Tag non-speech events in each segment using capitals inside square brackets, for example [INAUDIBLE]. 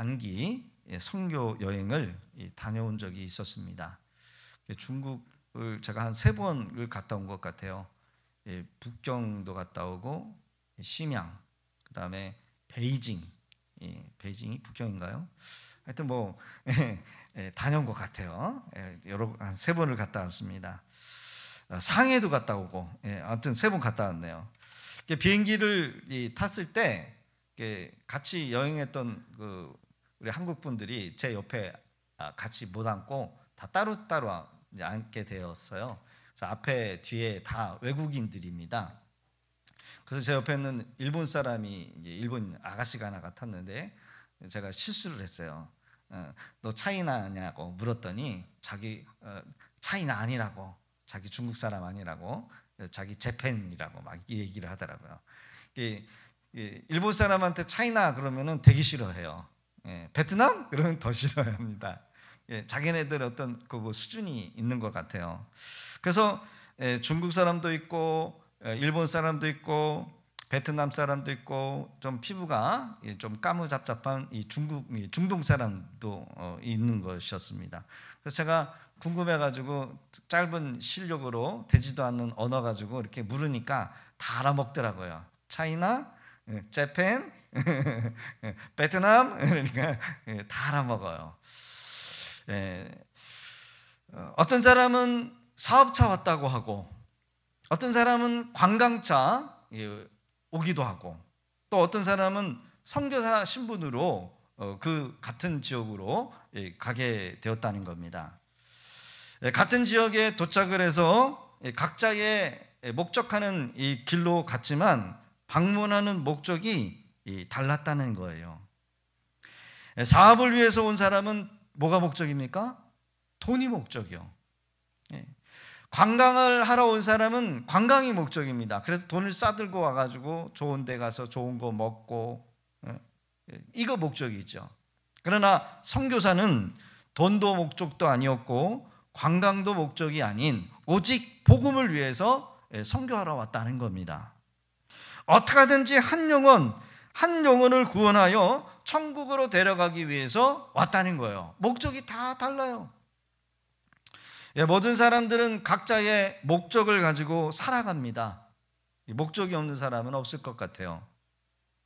단기 예, 선교 여행을 다녀온 적이 있었습니다. 그 중국을 제가 한 세 번을 갔다 온 것 같아요. 예, 북경도 갔다 오고 예, 심양, 그 다음에 베이징, 베이징이 북경인가요? 하여튼 뭐 [LAUGHS] 다녀온 것 같아요. 여러 한 세 번을 갔다 왔습니다. 아, 상해도 갔다 오고, 아무튼 세 번 갔다 왔네요. 비행기를 탔을 때 같이 여행했던 그 우리 한국 분들이 제 옆에 아, 같이 못 앉고 다 따로따로 앉게 되었어요. 그래서 앞에 뒤에 다 외국인들입니다. 그래서 제 옆에 는 일본 사람이 일본 아가씨가 하나 같았는데 제가 실수를 했어요. 어, 너 차이나냐고 물었더니 자기 어, 차이나 아니라고 자기 중국 사람 아니라고 자기 재팬이라고 막 얘기를 하더라고요. 일본 사람한테 차이나 그러면은 되게 싫어해요. 예, 베트남? 그러면 더싫어 합니다. 예, 자기네들 어떤 그 뭐 수준이 있는 것 같아요. 그래서 예, 중국 사람도 있고 예, 일본 사람도 있고 베트남 사람도 있고 좀 피부가 예, 좀 까무잡잡한 이 중국 중동 사람도 어, 있는 것이었습니다. 그래서 제가 궁금해가지고 짧은 실력으로 되지도 않는 언어 가지고 이렇게 물으니까 다 알아먹더라고요. 차이나, 예, 재팬, [LAUGHS] 베트남 그러니까 예, 다 알아먹어요. 예. 어떤 사람은 사업차 왔다고 하고 어떤 사람은 관광차 예, 오기도 하고 또 어떤 사람은 선교사 신분으로 어, 그 같은 지역으로 가게 되었다는 겁니다. 같은 지역에 도착을 해서 각자의 목적하는 이 길로 갔지만 방문하는 목적이 달랐다는 거예요. 사업을 위해서 온 사람은 뭐가 목적입니까? 돈이 목적이요. 예. 관광을 하러 온 사람은 관광이 목적입니다. 그래서 돈을 싸들고 와가지고 좋은 데 가서 좋은 거 먹고 예. 이거 목적이죠. 그러나 선교사는 돈도 목적도 아니었고 관광도 목적이 아닌 오직 복음을 위해서 예, 선교하러 왔다는 겁니다. 어떻게든지 한 영혼 한 영혼을 구원하여 천국으로 데려가기 위해서 왔다는 거예요. 목적이 다 달라요. 예, 모든 사람들은 각자의 목적을 가지고 살아갑니다. 목적이 없는 사람은 없을 것 같아요.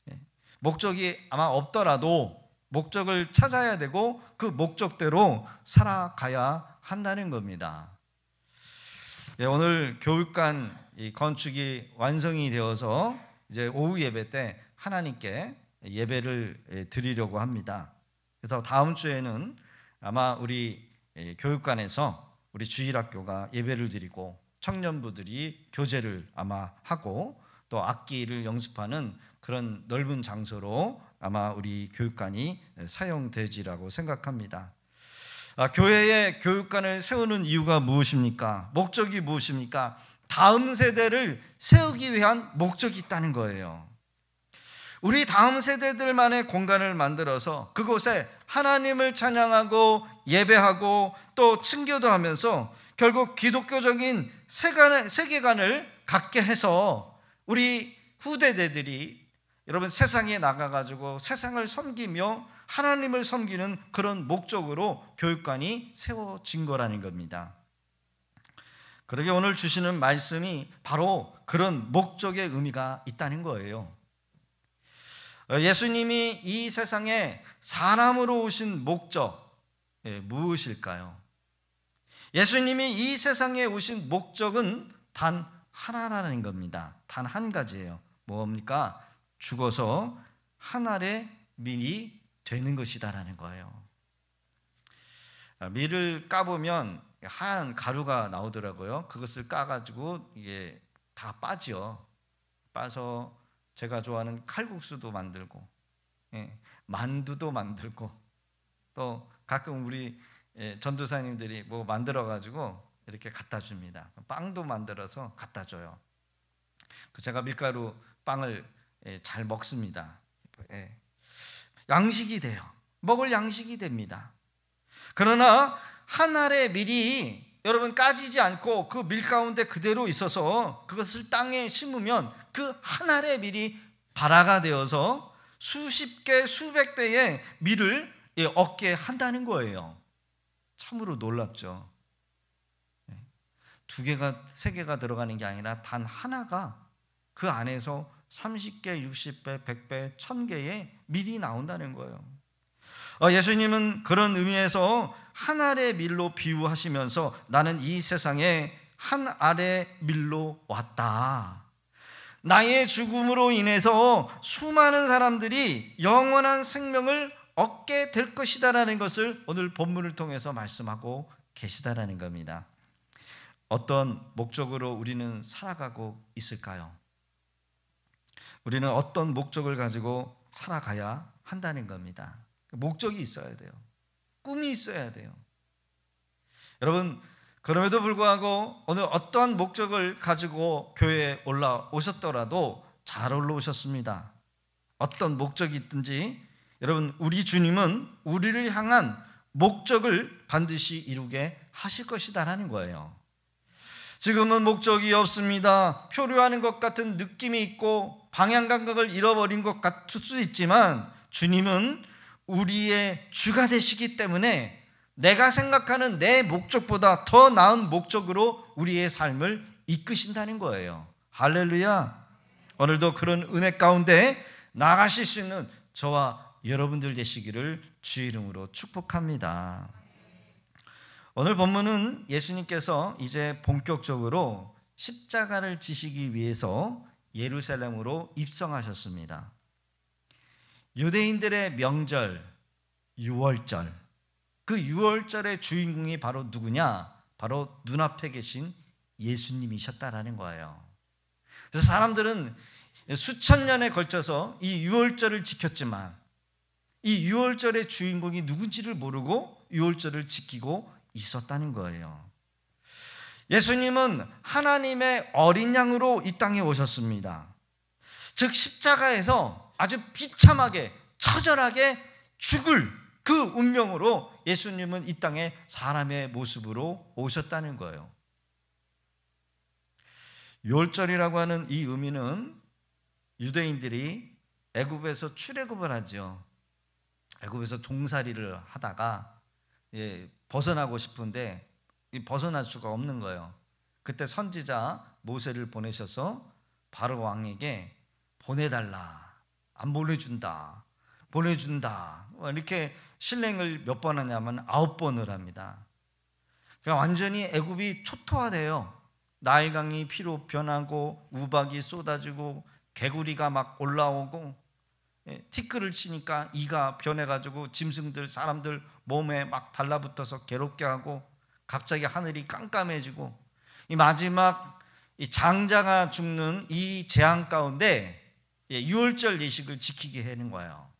예, 목적이 아마 없더라도 목적을 찾아야 되고 그 목적대로 살아가야 한다는 겁니다. 예, 오늘 교육관 건축이 완성이 되어서 이제 오후 예배 때 하나님께 예배를 예, 드리려고 합니다. 그래서 다음 주에는 아마 우리 예, 교육관에서 우리 주일학교가 예배를 드리고 청년부들이 교제를 아마 하고 또 악기를 연습하는 그런 넓은 장소로 아마 우리 교육관이 예, 사용되지라고 생각합니다. 아, 교회에 교육관을 세우는 이유가 무엇입니까? 목적이 무엇입니까? 다음 세대를 세우기 위한 목적이 있다는 거예요. 우리 다음 세대들만의 공간을 만들어서 그곳에 하나님을 찬양하고 예배하고 또 친교도 하면서 결국 기독교적인 세계관을 갖게 해서 우리 후대대들이 여러분 세상에 나가가지고 세상을 섬기며 하나님을 섬기는 그런 목적으로 교육관이 세워진 거라는 겁니다. 그러게 오늘 주시는 말씀이 바로 그런 목적의 의미가 있다는 거예요. 어, 예수님이 이 세상에 사람으로 오신 목적 예, 무엇일까요? 예수님이 이 세상에 오신 목적은 단 하나라는 겁니다. 단 한 가지예요. 뭡니까? 죽어서 하늘의 민이 되는 것이다라는 거예요. 아, 밀을 까보면 하얀 가루가 나오더라고요. 그것을 까가지고 이게 다빠지 빠서 제가 좋아하는 칼국수도 만들고 예, 만두도 만들고 또 가끔 우리 예, 전도사님들이 뭐 만들어 가지고 이렇게 갖다 줍니다. 빵도 만들어서 갖다 줘요. 그 제가 밀가루 빵을 예, 잘 먹습니다. 예. 양식이 돼요. 먹을 양식이 됩니다. 그러나 한 알에 미리 여러분 까지지 않고 그 밀 가운데 그대로 있어서 그것을 땅에 심으면 그하나의 밀이 발화가 되어서 수십 개 수백 배의 밀을 예, 얻게 한다는 거예요. 참으로 놀랍죠. 예. 두 개가 세 개가 들어가는 게 아니라 단 하나가 그 안에서 30개, 60배, 100배, 1000개의 밀이 나온다는 거예요. 어, 예수님은 그런 의미에서 한 알의 밀로 비유하시면서 나는 이 세상에 한 알의 밀로 왔다. 나의 죽음으로 인해서 수많은 사람들이 영원한 생명을 얻게 될 것이다라는 것을 오늘 본문을 통해서 말씀하고 계시다라는 겁니다. 어떤 목적으로 우리는 살아가고 있을까요? 우리는 어떤 목적을 가지고 살아가야 한다는 겁니다. 목적이 있어야 돼요. 꿈이 있어야 돼요. 여러분, 그럼에도 불구하고 오늘 어떠한 목적을 가지고 교회에 올라오셨더라도 잘 올라오셨습니다. 어떤 목적이 있든지 여러분, 우리 주님은 우리를 향한 목적을 반드시 이루게 하실 것이다라는 거예요. 지금은 목적이 없습니다. 표류하는 것 같은 느낌이 있고 방향 감각을 잃어버린 것 같을 수 있지만 주님은 우리의 주가 되시기 때문에 내가 생각하는 내 목적보다 더 나은 목적으로 우리의 삶을 이끄신다는 거예요. 할렐루야. 오늘도 그런 은혜 가운데 나가실 수 있는 저와 여러분들 되시기를 주 이름으로 축복합니다. 오늘 본문은 예수님께서 이제 본격적으로 십자가를 지시기 위해서 예루살렘으로 입성하셨습니다. 유대인들의 명절 유월절 그 유월절의 주인공이 바로 누구냐? 바로 눈앞에 계신 예수님이셨다라는 거예요. 그래서 사람들은 수천 년에 걸쳐서 이 유월절을 지켰지만 이 유월절의 주인공이 누군지를 모르고 유월절을 지키고 있었다는 거예요. 예수님은 하나님의 어린 양으로 이 땅에 오셨습니다. 즉 십자가에서 아주 비참하게 처절하게 죽을 그 운명으로 예수님은 이 땅에 사람의 모습으로 오셨다는 거예요. 율절이라고 하는 이 의미는 유대인들이 애굽에서 출애굽을 하죠. 애굽에서 종살이를 하다가 예, 벗어나고 싶은데 벗어날 수가 없는 거예요. 그때 선지자 모세를 보내셔서 바로 왕에게 보내달라 안 아, 보내준다. 보내준다. 뭐 이렇게 실행을 몇 번 하냐면 아홉 번을 합니다. 그러니까 완전히 애굽이 초토화돼요. 나일강이 피로 변하고 우박이 쏟아지고 개구리가 막 올라오고 예, 티끌을 치니까 이가 변해가지고 짐승들 사람들 몸에 막 달라붙어서 괴롭게 하고 갑자기 하늘이 깜깜해지고 이 마지막 이 장자가 죽는 이 재앙 가운데 예, 유월절 예식을 지키게 하는 거예요.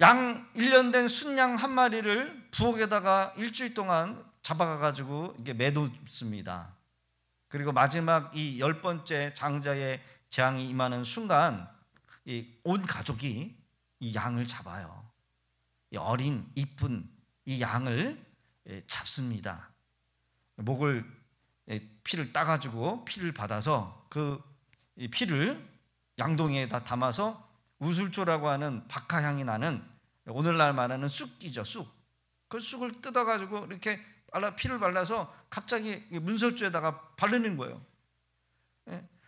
양 1년 된 순양 한 마리를 부엌에다가 일주일 동안 잡아가가지고 이게 매도습니다. 그리고 마지막 이 열 번째 장자의 재앙이 임하는 순간 이 온 가족이 이 양을 잡아요. 이 어린 이쁜 이 양을 예, 잡습니다. 목을 예, 피를 따가지고 피를 받아서 그이 피를 양동이에다 담아서 우술초라고 하는 박하향이 나는 오늘날 말하는 쑥이죠 쑥. 그 쑥을 뜯어가지고 이렇게 발라 피를 발라서 갑자기 문설주에다가 바르는 거예요.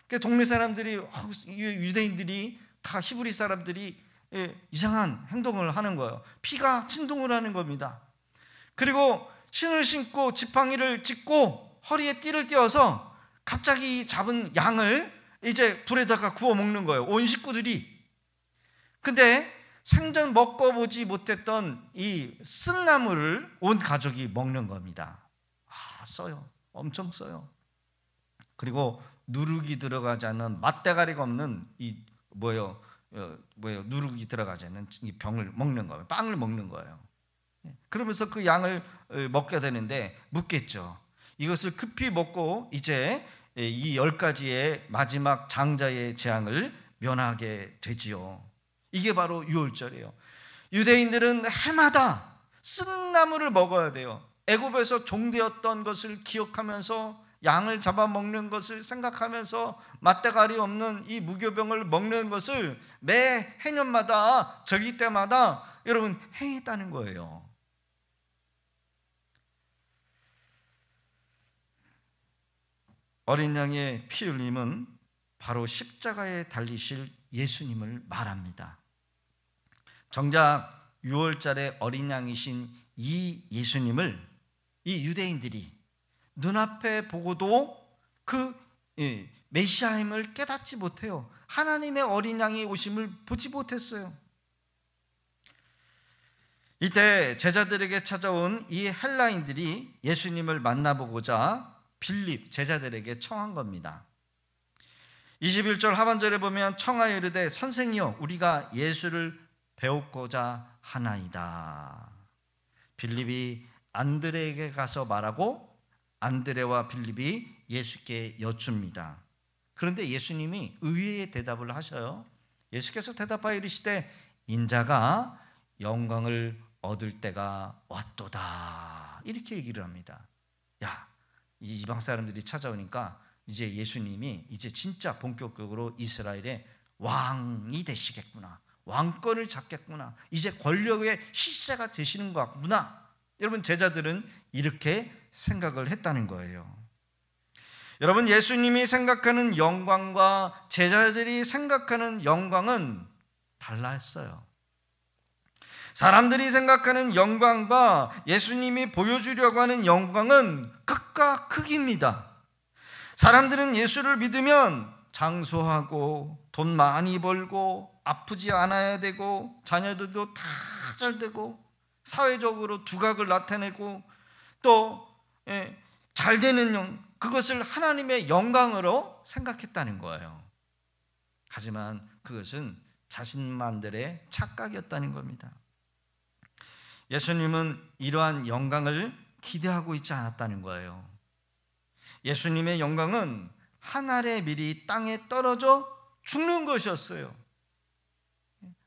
그 동네 사람들이 어, 유대인들이 다 히브리 사람들이 예, 이상한 행동을 하는 거예요. 피가 진동을 하는 겁니다. 그리고 신을 신고 지팡이를 짚고 허리에 띠를 띄어서 갑자기 잡은 양을 이제 불에다가 구워 먹는 거예요. 온 식구들이. 근데 생전 먹어보지 못했던 이 쓴나물을 온 가족이 먹는 겁니다. 아, 써요. 엄청 써요. 그리고 누룩이 들어가지 않는 맛대가리가 없는 이 뭐예요? 어, 뭐예요? 누룩이 들어가지 않는 이 병을 먹는 거예요. 빵을 먹는 거예요. 예. 그러면서 그 양을 어, 먹게 되는데 묻겠죠. 이것을 급히 먹고 이제 예, 이열 가지의 마지막 장자의 재앙을 면하게 되지요. 이게 바로 유월절이에요. 유대인들은 해마다 쓴나물을 먹어야 돼요. 애굽에서 종되었던 것을 기억하면서 양을 잡아먹는 것을 생각하면서 맞대가리 없는 이 무교병을 먹는 것을 매 해년마다 저기 때마다 여러분 행했다는 거예요. 어린 양의 피 흘림은 바로 십자가에 달리실 예수님을 말합니다. 정작 6월절의 어린 양이신 이 예수님을 이 유대인들이 눈앞에 보고도 그 예, 메시아임을 깨닫지 못해요. 하나님의 어린 양이 오심을 보지 못했어요. 이때 제자들에게 찾아온 이 헬라인들이 예수님을 만나보고자 빌립 제자들에게 청한 겁니다. 21절 하반절에 보면 청하여 이르되 선생이 우리가 예수를 배우고자 하나이다. 빌립이 안드레에게 가서 말하고 안드레와 빌립이 예수께 여쭙니다. 그런데 예수님이 의외의 대답을 하셔요. 예수께서 대답하여 이르시되 인자가 영광을 얻을 때가 왔도다. 이렇게 얘기를 합니다. 이방 이 사람들이 찾아오니까 이제 예수님이 이제 진짜 본격적으로 이스라엘의 왕이 되시겠구나. 왕권을 잡겠구나. 이제 권력의 실세가 되시는 것 같구나. 여러분 제자들은 이렇게 생각을 했다는 거예요. 여러분 예수님이 생각하는 영광과 제자들이 생각하는 영광은 달랐어요. 사람들이 생각하는 영광과 예수님이 보여주려고 하는 영광은 극과극입니다 사람들은 예수를 믿으면 장수하고 돈 많이 벌고 아프지 않아야 되고 자녀들도 다 잘 되고 사회적으로 두각을 나타내고 또잘 예, 되는 영, 그것을 하나님의 영광으로 생각했다는 거예요. 하지만 그것은 자신만들의 착각이었다는 겁니다. 예수님은 이러한 영광을 기대하고 있지 않았다는 거예요. 예수님의 영광은 하늘에 미리 땅에 떨어져 죽는 것이었어요.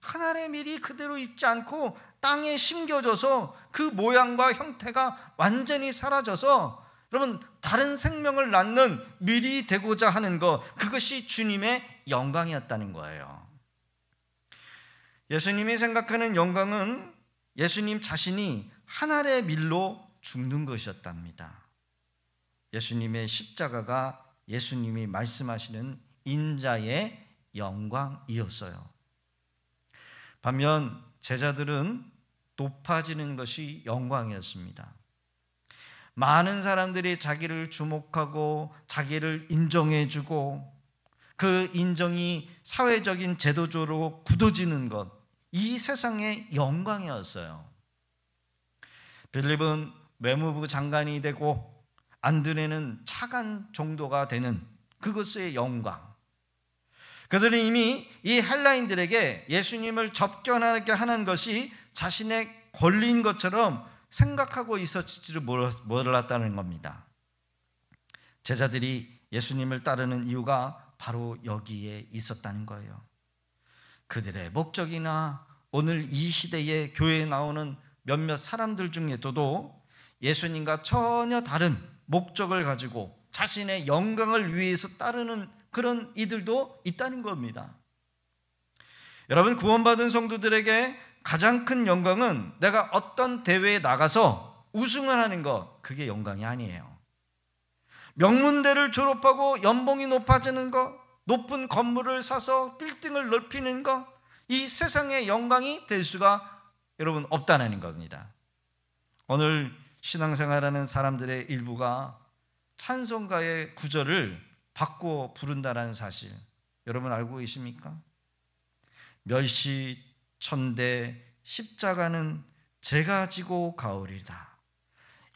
하늘에 미리 그대로 있지 않고 땅에 심겨져서 그 모양과 형태가 완전히 사라져서 여러분 다른 생명을 낳는 미리 되고자 하는 것 그것이 주님의 영광이었다는 거예요. 예수님이 생각하는 영광은 예수님 자신이 한 알의 밀로 죽는 것이었답니다. 예수님의 십자가가 예수님이 말씀하시는 인자의 영광이었어요. 반면 제자들은 높아지는 것이 영광이었습니다. 많은 사람들이 자기를 주목하고 자기를 인정해주고 그 인정이 사회적인 제도적으로 굳어지는 것, 이 세상의 영광이었어요. 빌립은 외무부 장관이 되고 안드레는 차관 정도가 되는 그것의 영광. 그들은 이미 이 헬라인들에게 예수님을 접견하게 하는 것이 자신의 권리인 것처럼 생각하고 있었지를 몰랐다는 겁니다. 제자들이 예수님을 따르는 이유가 바로 여기에 있었다는 거예요. 그들의 목적이나 오늘 이 시대의 교회에 나오는 몇몇 사람들 중에서도 예수님과 전혀 다른 목적을 가지고 자신의 영광을 위해서 따르는 그런 이들도 있다는 겁니다. 여러분 구원받은 성도들에게 가장 큰 영광은 내가 어떤 대회에 나가서 우승을 하는 것 그게 영광이 아니에요. 명문대를 졸업하고 연봉이 높아지는 것 높은 건물을 사서 빌딩을 넓히는 것, 이 세상의 영광이 될 수가 여러분 없다는 겁니다. 오늘 신앙생활하는 사람들의 일부가 찬송가의 구절을 바꿔 부른다는 사실 여러분 알고 계십니까? 멸시 천대 십자가는 제가 지고 가오리다.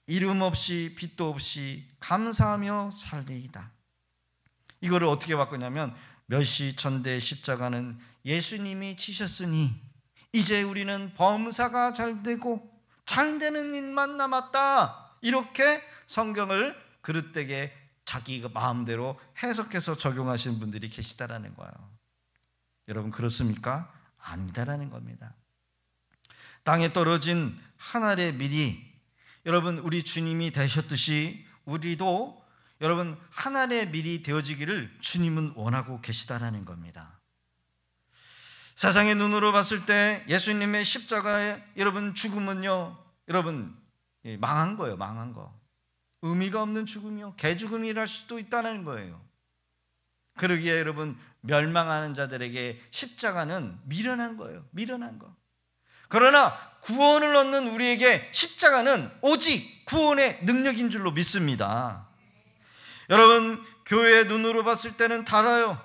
이름 없이 빛도 없이 감사하며 살리이다. 이거를 어떻게 바꾸냐면 몇 시 천대 십자가는 예수님이 치셨으니 이제 우리는 범사가 잘 되고 잘 되는 일만 남았다. 이렇게 성경을 그릇되게 자기 그 마음대로 해석해서 적용하시는 분들이 계시다라는 거예요. 여러분 그렇습니까? 아니다라는 겁니다. 땅에 떨어진 하 알의 미리 여러분 우리 주님이 되셨듯이 우리도 여러분 하나의 미리 되어지기를 주님은 원하고 계시다라는 겁니다. 세상의 눈으로 봤을 때 예수님의 십자가에 여러분 죽음은요, 여러분 망한 거예요, 망한 거. 의미가 없는 죽음이요, 개죽음이랄 수도 있다는 거예요. 그러기에 여러분 멸망하는 자들에게 십자가는 미련한 거예요, 미련한 거. 그러나 구원을 얻는 우리에게 십자가는 오직 구원의 능력인 줄로 믿습니다. 여러분 교회의 눈으로 봤을 때는 달아요.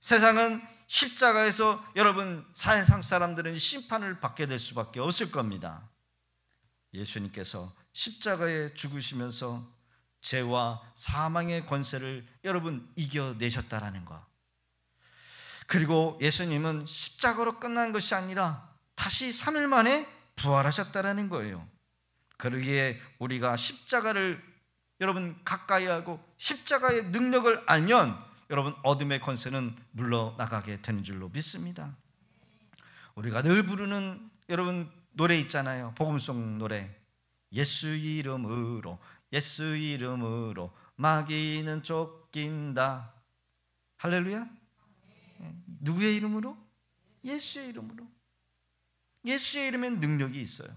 세상은 십자가에서 여러분 사회상 사람들은 심판을 받게 될 수밖에 없을 겁니다. 예수님께서 십자가에 죽으시면서 죄와 사망의 권세를 여러분 이겨내셨다라는 것. 그리고 예수님은 십자가로 끝난 것이 아니라 다시 3일 만에 부활하셨다라는 거예요. 그러기에 우리가 십자가를 여러분 가까이 하고 십자가의 능력을 알면 여러분 어둠의 권세는 물러나가게 되는 줄로 믿습니다. 우리가 늘 부르는 여러분 노래 있잖아요. 복음송 노래. 예수 이름으로 예수 이름으로 마귀는 쫓긴다. 할렐루야. 예, 누구의 이름으로? 예수의 이름으로. 예수의 이름엔 능력이 있어요.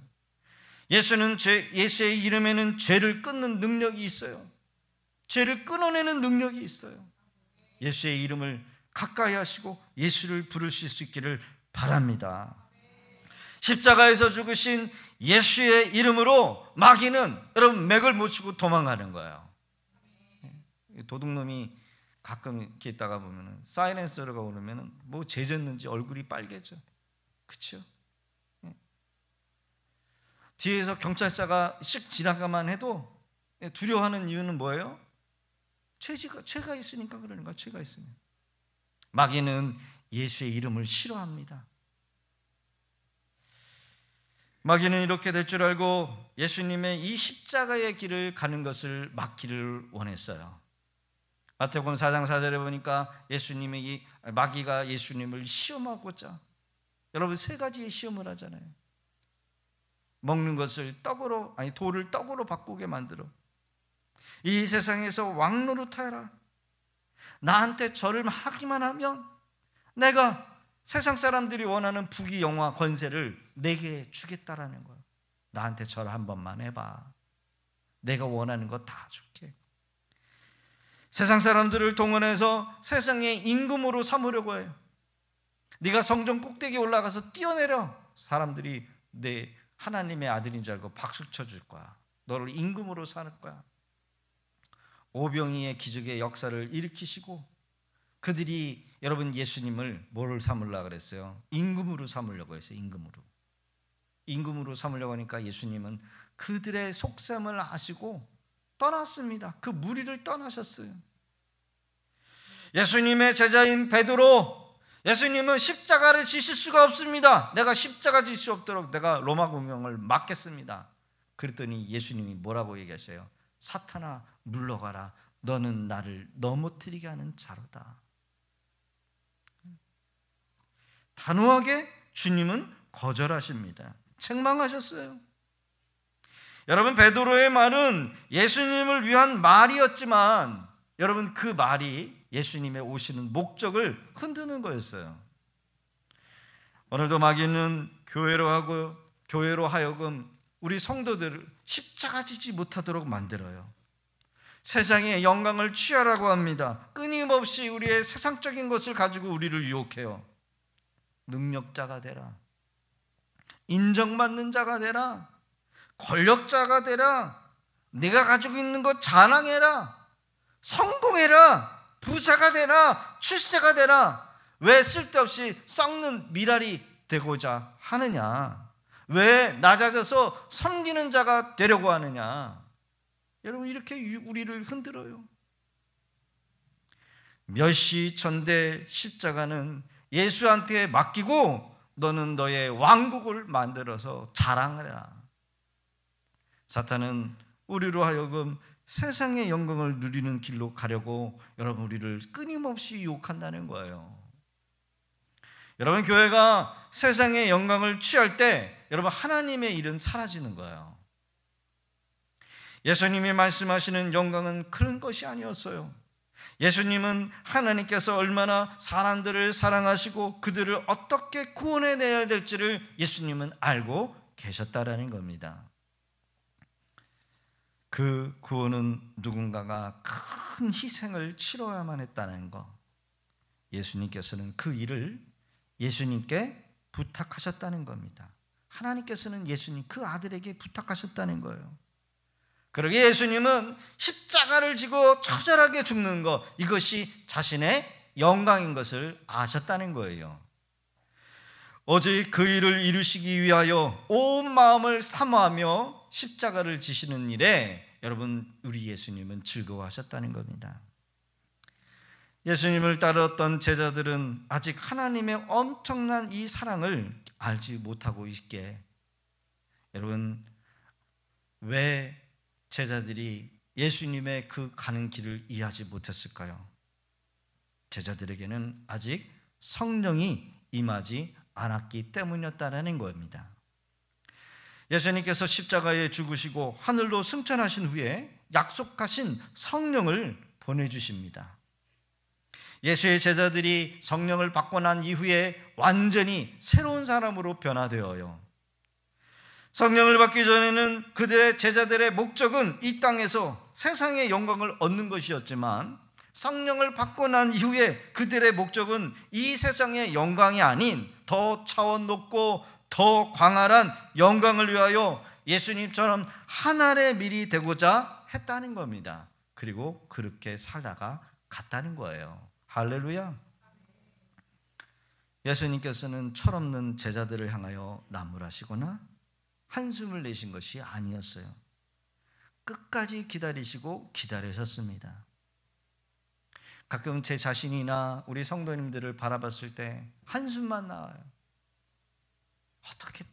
예수는 죄, 예수의 이름에는 죄를 끊는 능력이 있어요. 죄를 끊어내는 능력이 있어요. 예수의 이름을 가까이 하시고 예수를 부르실 수 있기를 바랍니다. 십자가에서 죽으신 예수의 이름으로 마귀는 여러분 맥을 못 치고 도망가는 거예요. 도둑놈이 가끔 이렇게 있다가 보면 사이렌서가 오르면 뭐죄 졌는지 얼굴이 빨개져. 그렇죠? 뒤에서 경찰차가 씩 지나가만 해도 두려워하는 이유는 뭐예요? 죄가, 죄가 있으니까 그러는 거야. 죄가 있으면. 마귀는 예수의 이름을 싫어합니다. 마귀는 이렇게 될 줄 알고 예수님의 이 십자가의 길을 가는 것을 막기를 원했어요. 마태복음 4장 4절에 보니까 예수님이 마귀가 예수님을 시험하고자 여러분 세 가지의 시험을 하잖아요. 먹는 것을 떡으로 아니 돌을 떡으로 바꾸게 만들어 이 세상에서 왕노릇하라 나한테 절을 하기만 하면 내가 세상 사람들이 원하는 부귀 영화 권세를 내게 주겠다라는 거야 나한테 절 한 번만 해봐 내가 원하는 거 다 줄게 세상 사람들을 동원해서 세상의 임금으로 삼으려고 해요 네가 성전 꼭대기 올라가서 뛰어내려 사람들이 내 하나님의 아들인 줄 알고 박수 쳐줄 거야. 너를 임금으로 사는 거야. 오병이의 기적의 역사를 일으키시고 그들이 여러분 예수님을 뭐를 삼으려 그랬어요? 임금으로 삼으려고 했어요. 임금으로. 임금으로 삼으려고 하니까 예수님은 그들의 속셈을 아시고 떠났습니다. 그 무리를 떠나셨어요. 예수님의 제자인 베드로 예수님은 십자가를 지실 수가 없습니다. 내가 십자가 지실 수 없도록 내가 로마 공명을 막겠습니다. 그랬더니 예수님이 뭐라고 얘기하세요? 사탄아 물러가라. 너는 나를 넘어뜨리게 하는 자로다. 단호하게 주님은 거절하십니다. 책망하셨어요. 여러분 베드로의 말은 예수님을 위한 말이었지만 여러분 그 말이 예수님의 오시는 목적을 흔드는 거였어요. 오늘도 마귀는 교회로 하고 교회로 하여금 우리 성도들을 십자가 지지 못하도록 만들어요. 세상의 영광을 취하라고 합니다. 끊임없이 우리의 세상적인 것을 가지고 우리를 유혹해요. 능력자가 되라. 인정받는 자가 되라. 권력자가 되라. 내가 가지고 있는 것 자랑해라. 성공해라. 부자가 되나 출세가 되나 왜 쓸데없이 썩는 미랄이 되고자 하느냐? 왜 낮아져서 섬기는 자가 되려고 하느냐? 여러분 이렇게 우리를 흔들어요. 몇 시 천대 십자가는 예수한테 맡기고 너는 너의 왕국을 만들어서 자랑하라. 사탄은 우리로 하여금 세상의 영광을 누리는 길로 가려고 여러분 우리를 끊임없이 유혹한다는 거예요. 여러분 교회가 세상의 영광을 취할 때 여러분 하나님의 일은 사라지는 거예요. 예수님이 말씀하시는 영광은 그런 것이 아니었어요. 예수님은 하나님께서 얼마나 사람들을 사랑하시고 그들을 어떻게 구원해 내야 될지를 예수님은 알고 계셨다라는 겁니다. 그 구원은 누군가가 큰 희생을 치러야만 했다는 것. 예수님께서는 그 일을 예수님께 부탁하셨다는 겁니다. 하나님께서는 예수님 그 아들에게 부탁하셨다는 거예요. 그러게 예수님은 십자가를 지고 처절하게 죽는 것 이것이 자신의 영광인 것을 아셨다는 거예요. 오직 그 일을 이루시기 위하여 온 마음을 사모하며 십자가를 지시는 일에 여러분 우리 예수님은 즐거워하셨다는 겁니다. 예수님을 따르던 제자들은 아직 하나님의 엄청난 이 사랑을 알지 못하고 있기 여러분 왜 제자들이 예수님의 그 가는 길을 이해하지 못했을까요? 제자들에게는 아직 성령이 임하지 않았기 때문이었다는 겁니다. 예수님께서 십자가에 죽으시고 하늘로 승천하신 후에 약속하신 성령을 보내주십니다. 예수의 제자들이 성령을 받고 난 이후에 완전히 새로운 사람으로 변화되어요. 성령을 받기 전에는 그들의 제자들의 목적은 이 땅에서 세상의 영광을 얻는 것이었지만 성령을 받고 난 이후에 그들의 목적은 이 세상의 영광이 아닌 더 차원 높고 더 광활한 영광을 위하여 예수님처럼 한알의 미리 되고자 했다는 겁니다. 그리고 그렇게 살다가 갔다는 거예요. 할렐루야. 예수님께서는 철없는 제자들을 향하여 나무라시거나 한숨을 내신 것이 아니었어요. 끝까지 기다리시고 기다리셨습니다. 가끔 제 자신이나 우리 성도님들을 바라봤을 때 한숨만 나와요. 어떻게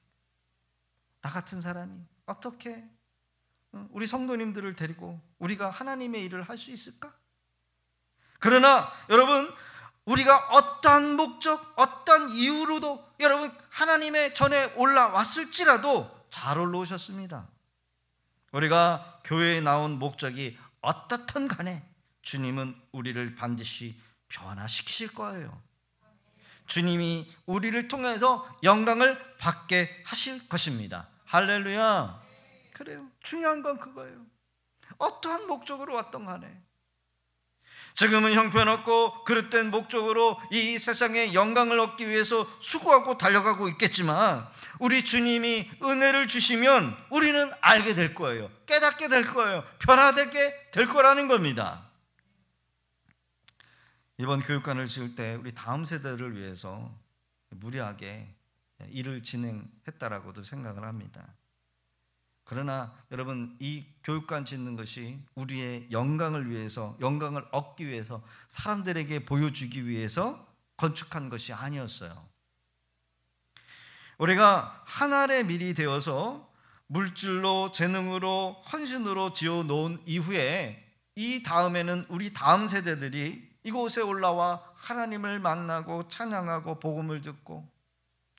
나 같은 사람이 어떻게 우리 성도님들을 데리고 우리가 하나님의 일을 할 수 있을까? 그러나 여러분 우리가 어떠한 목적, 어떤 이유로도 여러분 하나님의 전에 올라왔을지라도 잘 올라오셨습니다. 우리가 교회에 나온 목적이 어떻든 간에 주님은 우리를 반드시 변화시키실 거예요. 주님이 우리를 통해서 영광을 받게 하실 것입니다. 할렐루야. 그래요. 중요한 건 그거예요. 어떠한 목적으로 왔던 간에 지금은 형편없고 그릇된 목적으로 이 세상의 영광을 얻기 위해서 수고하고 달려가고 있겠지만 우리 주님이 은혜를 주시면 우리는 알게 될 거예요. 깨닫게 될 거예요. 변화되게 될 거라는 겁니다. 이번 교육관을 지을 때 우리 다음 세대를 위해서 무리하게 일을 진행했다라고도 생각을 합니다. 그러나 여러분 이 교육관 짓는 것이 우리의 영광을 위해서 영광을 얻기 위해서 사람들에게 보여주기 위해서 건축한 것이 아니었어요. 우리가 한 알의 밀이 되어서 물질로 재능으로 헌신으로 지어 놓은 이후에 이 다음에는 우리 다음 세대들이 이곳에 올라와 하나님을 만나고 찬양하고 복음을 듣고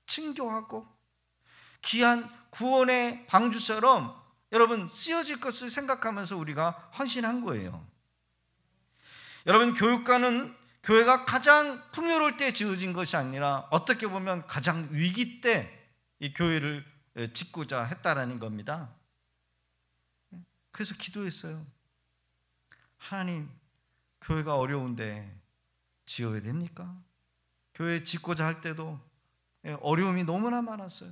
친교하고 귀한 구원의 방주처럼 여러분 쓰여질 것을 생각하면서 우리가 헌신한 거예요. 여러분 교육가는 교회가 가장 풍요로울 때 지어진 것이 아니라 어떻게 보면 가장 위기 때 이 교회를 짓고자 했다라는 겁니다. 그래서 기도했어요. 하나님 교회가 어려운데 지어야 됩니까? 교회 짓고자 할 때도 예, 어려움이 너무나 많았어요.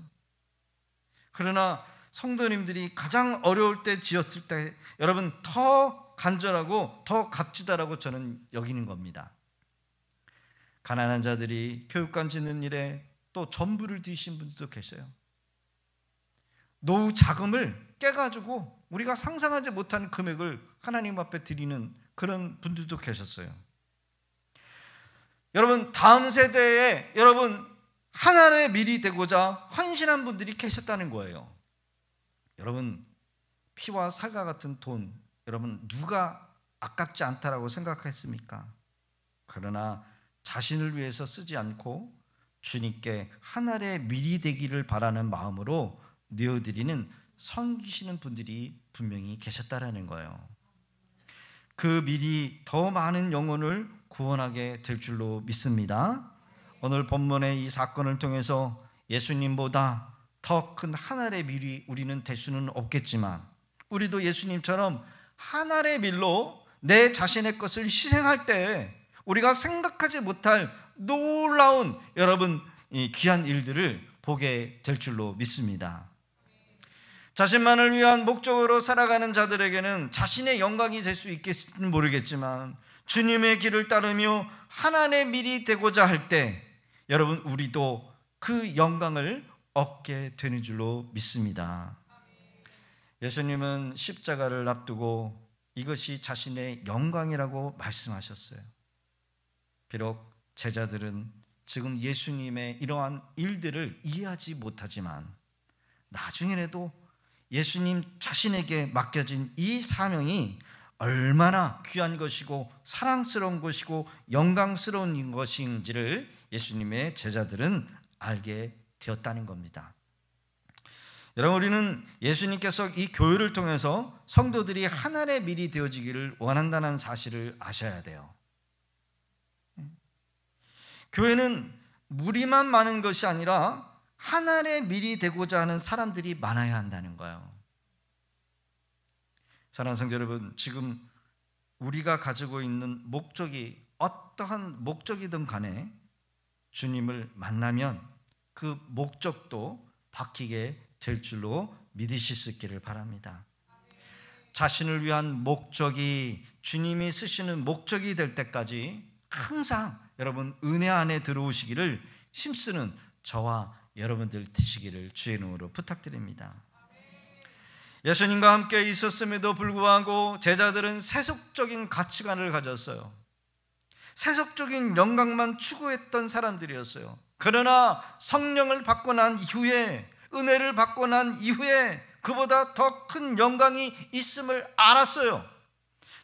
그러나 성도님들이 가장 어려울 때 지었을 때 여러분 더 간절하고 더 값지다라고 저는 여기는 겁니다. 가난한 자들이 교육관 짓는 일에 또 전부를 드신 분들도 계세요. 노후 자금을 깨가지고 우리가 상상하지 못한 금액을 하나님 앞에 드리는 그런 분들도 계셨어요. 여러분 다음 세대에 여러분 하나를 미리 되고자 헌신한 분들이 계셨다는 거예요. 여러분 피와 사과 같은 돈 여러분 누가 아깝지 않다라고 생각했습니까? 그러나 자신을 위해서 쓰지 않고 주님께 하늘의 미리 되기를 바라는 마음으로 내어드리는 섬기시는 분들이 분명히 계셨다라는 거예요. 그 미리 더 많은 영혼을 구원하게 될 줄로 믿습니다. 오늘 본문의 이 사건을 통해서 예수님보다 더 큰 한 알의 밀이 우리는 될 수는 없겠지만 우리도 예수님처럼 한 알의 밀로 내 자신의 것을 희생할 때 우리가 생각하지 못할 놀라운 여러분 귀한 일들을 보게 될 줄로 믿습니다. 자신만을 위한 목적으로 살아가는 자들에게는 자신의 영광이 될 수 있겠는 모르겠지만 주님의 길을 따르며 하나님의 이 되고자 할 때 여러분 우리도 그 영광을 얻게 되는 줄로 믿습니다. 예수님은 십자가를 앞두고 이것이 자신의 영광이라고 말씀하셨어요. 비록 제자들은 지금 예수님의 이러한 일들을 이해하지 못하지만 나중에라도 예수님 자신에게 맡겨진 이 사명이 얼마나 귀한 것이고 사랑스러운 것이고 영광스러운 것인지를 예수님의 제자들은 알게 되었다는 겁니다. 여러분 우리는 예수님께서 이 교회를 통해서 성도들이 하나의 미리 되어지기를 원한다는 사실을 아셔야 돼요. 교회는 무리만 많은 것이 아니라 하늘의 미리 되고자 하는 사람들이 많아야 한다는 거예요. 사랑하는 성도 여러분, 지금 우리가 가지고 있는 목적이 어떠한 목적이든 간에 주님을 만나면 그 목적도 바뀌게 될 줄로 믿으실 수 있기를 바랍니다. 자신을 위한 목적이 주님이 쓰시는 목적이 될 때까지 항상 여러분 은혜 안에 들어오시기를 심쓰는 저와 여러분들 드시기를 주인으로 부탁드립니다. 예수님과 함께 있었음에도 불구하고 제자들은 세속적인 가치관을 가졌어요. 세속적인 영광만 추구했던 사람들이었어요. 그러나 성령을 받고 난 이후에 은혜를 받고 난 이후에 그보다 더 큰 영광이 있음을 알았어요.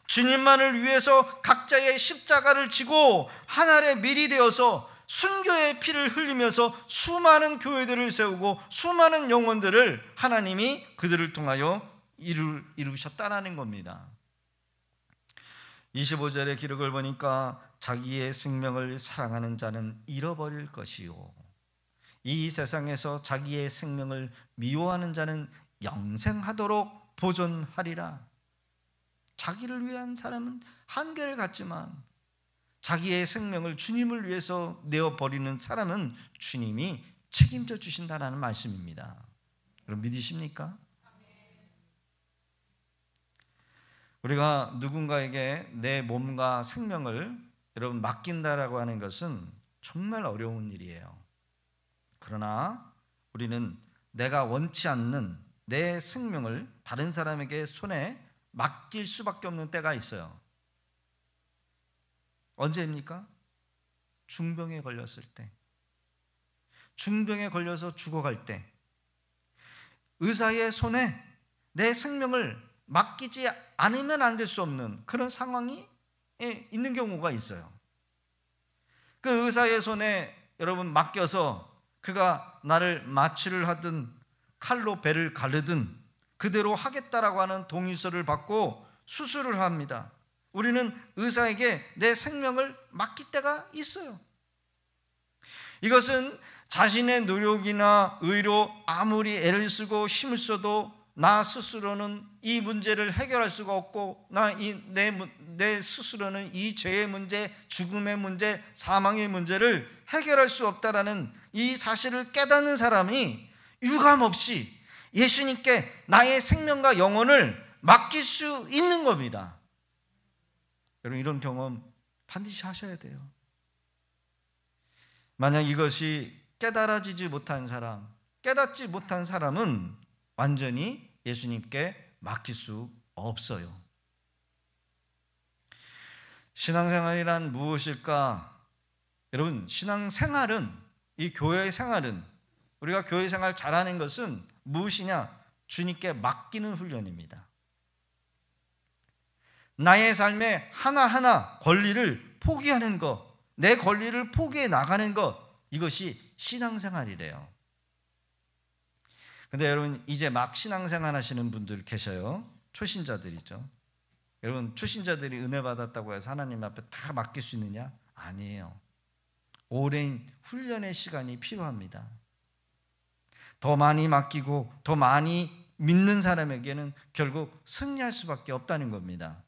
주님만을 위해서 각자의 십자가를 지고 하늘에 미리 되어서 순교의 피를 흘리면서 수많은 교회들을 세우고 수많은 영혼들을 하나님이 그들을 통하여 이루, 이루셨다라는 겁니다. 25절의 기록을 보니까 자기의 생명을 사랑하는 자는 잃어버릴 것이요. 이 세상에서 자기의 생명을 미워하는 자는 영생하도록 보존하리라. 자기를 위한 사람은 한계를 갖지만 자기의 생명을 주님을 위해서 내어 버리는 사람은 주님이 책임져 주신다라는 말씀입니다. 여러 믿으십니까? 우리가 누군가에게 내 몸과 생명을 여러분 맡긴다라고 하는 것은 정말 어려운 일이에요. 그러나 우리는 내가 원치 않는 내 생명을 다른 사람에게 손에 맡길 수밖에 없는 때가 있어요. 언제입니까? 중병에 걸렸을 때. 중병에 걸려서 죽어갈 때. 의사의 손에 내 생명을 맡기지 않으면 안 될 수 없는 그런 상황이 예, 있는 경우가 있어요. 그 의사의 손에 여러분 맡겨서 그가 나를 마취를 하든 칼로 배를 가르든 그대로 하겠다라고 하는 동의서를 받고 수술을 합니다. 우리는 의사에게 내 생명을 맡길 때가 있어요. 이것은 자신의 노력이나 의로 아무리 애를 쓰고 힘을 써도 나 스스로는 이 문제를 해결할 수가 없고 나내내 내 스스로는 이 죄의 문제, 죽음의 문제, 사망의 문제를 해결할 수 없다라는 이 사실을 깨닫는 사람이 유감 없이 예수님께 나의 생명과 영혼을 맡길 수 있는 겁니다. 여러분 이런 경험 반드시 하셔야 돼요. 만약 이것이 깨달아지지 못한 사람, 깨닫지 못한 사람은 완전히 예수님께 맡길 수 없어요. 신앙생활이란 무엇일까? 여러분, 신앙생활은 이 교회 생활은 우리가 교회 생활 잘하는 것은 무엇이냐? 주님께 맡기는 훈련입니다. 나의 삶에 하나하나 권리를 포기하는 것, 내 권리를 포기해 나가는 것, 이것이 신앙생활이래요. 근데 여러분, 이제 막 신앙생활 하시는 분들 계셔요. 초신자들이죠. 여러분, 초신자들이 은혜 받았다고 해서 하나님 앞에 다 맡길 수 있느냐? 아니에요. 오랜 훈련의 시간이 필요합니다. 더 많이 맡기고 더 많이 믿는 사람에게는 결국 승리할 수밖에 없다는 겁니다.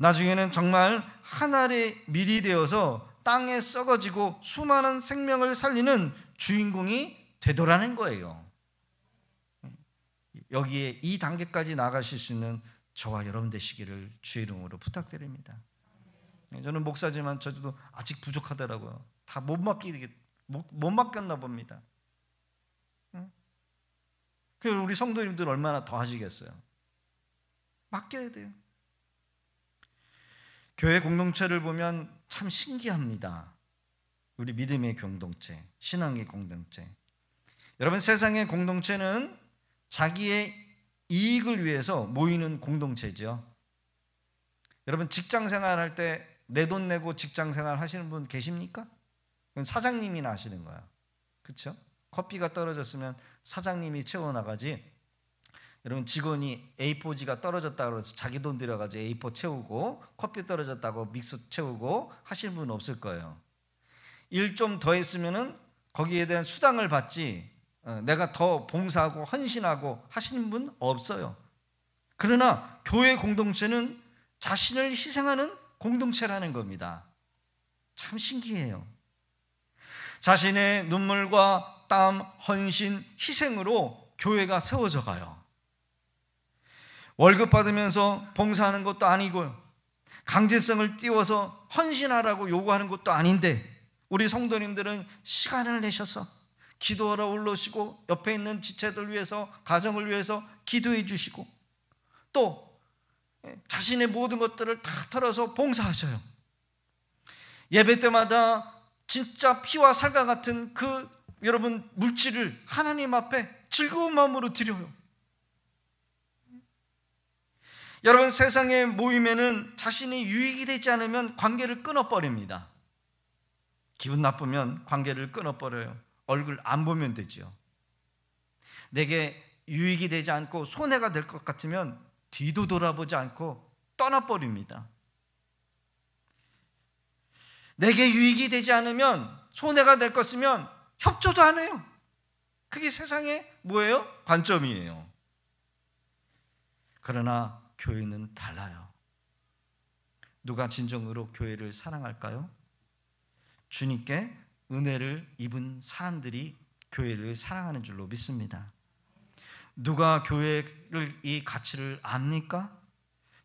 나중에는 정말 한 알의 밀이 되어서 땅에 썩어지고 수많은 생명을 살리는 주인공이 되더라는 거예요. 여기에 이 단계까지 나가실 수 있는 저와 여러분 되시기를 주의 이름으로 부탁드립니다. 저는 목사지만 저도 아직 부족하더라고요. 다 못 맡기 못, 못 맡겼나 봅니다. 그 우리 성도님들 얼마나 더 하시겠어요? 맡겨야 돼요. 교회 공동체를 보면 참 신기합니다. 우리 믿음의 공동체, 신앙의 공동체. 여러분 세상의 공동체는 자기의 이익을 위해서 모이는 공동체죠. 여러분 직장 생활할 때 내 돈 내고 직장 생활 하시는 분 계십니까? 그건 사장님이나 하시는 거야. 그렇죠? 커피가 떨어졌으면 사장님이 채워 나가지 여러분 직원이 A4지가 떨어졌다그래서 자기 돈 들여가지고 A4 채우고 커피 떨어졌다고 믹스 채우고 하실 분 없을 거예요. 일 좀 더 했으면은 거기에 대한 수당을 받지 어, 내가 더 봉사하고 헌신하고 하시는 분 없어요. 그러나 교회 공동체는 자신을 희생하는 공동체라는 겁니다. 참 신기해요. 자신의 눈물과 땀, 헌신, 희생으로 교회가 세워져 가요. 월급 받으면서 봉사하는 것도 아니고요. 강제성을 띄워서 헌신하라고 요구하는 것도 아닌데 우리 성도님들은 시간을 내셔서 기도하러 올라오시고 옆에 있는 지체들 위해서 가정을 위해서 기도해 주시고 또 자신의 모든 것들을 다 털어서 봉사하셔요. 예배 때마다 진짜 피와 살과 같은 그 여러분 물질을 하나님 앞에 즐거운 마음으로 드려요. 여러분 세상의 모임에는 자신이 유익이 되지 않으면 관계를 끊어버립니다. 기분 나쁘면 관계를 끊어버려요. 얼굴 안 보면 되지 내게 유익이 되지 않고 손해가 될 것 같으면 뒤도 돌아보지 않고 떠나버립니다. 내게 유익이 되지 않으면 손해가 될 것이면 협조도 안 해요. 그게 세상의 뭐예요? 관점이에요. 그러나 교회는 달라요. 누가 진정으로 교회를 사랑할까요? 주님께 은혜를 입은 사람들이 교회를 사랑하는 줄로 믿습니다. 누가 교회를 이 가치를 압니까?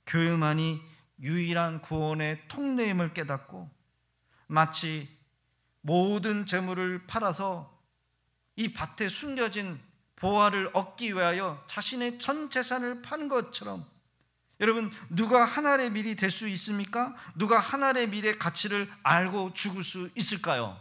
교회만이 유일한 구원의 통로임을 깨닫고 마치 모든 재물을 팔아서 이 밭에 숨겨진 보화를 얻기 위하여 자신의 전 재산을 판 것처럼 여러분 누가 하나의 미래될수 있습니까? 누가 하나의 미래 가치를 알고 죽을 수 있을까요?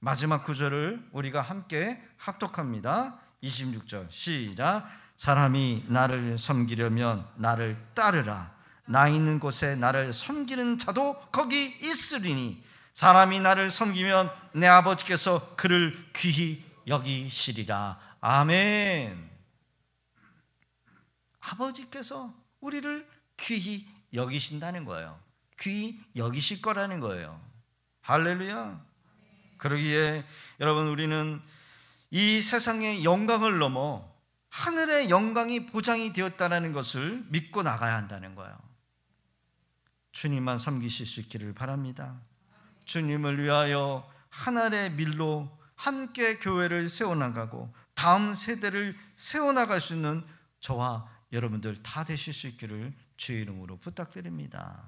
마지막 구절을 우리가 함께 합독합니다. 26절 시작 사람이 나를 섬기려면 나를 따르라 나 있는 곳에 나를 섬기는 자도 거기 있으리니 사람이 나를 섬기면 내 아버지께서 그를 귀히 여기시리라 아멘 아버지께서 우리를 귀히 여기신다는 거예요. 귀히 여기실 거라는 거예요. 할렐루야. 그러기에 여러분 우리는 이 세상의 영광을 넘어 하늘의 영광이 보장이 되었다는 것을 믿고 나가야 한다는 거예요. 주님만 섬기실 수 있기를 바랍니다. 주님을 위하여 하늘의 밀로 함께 교회를 세워나가고 다음 세대를 세워나갈 수 있는 저와 여러분들 다 되실 수 있기를 주의 이름으로 부탁드립니다.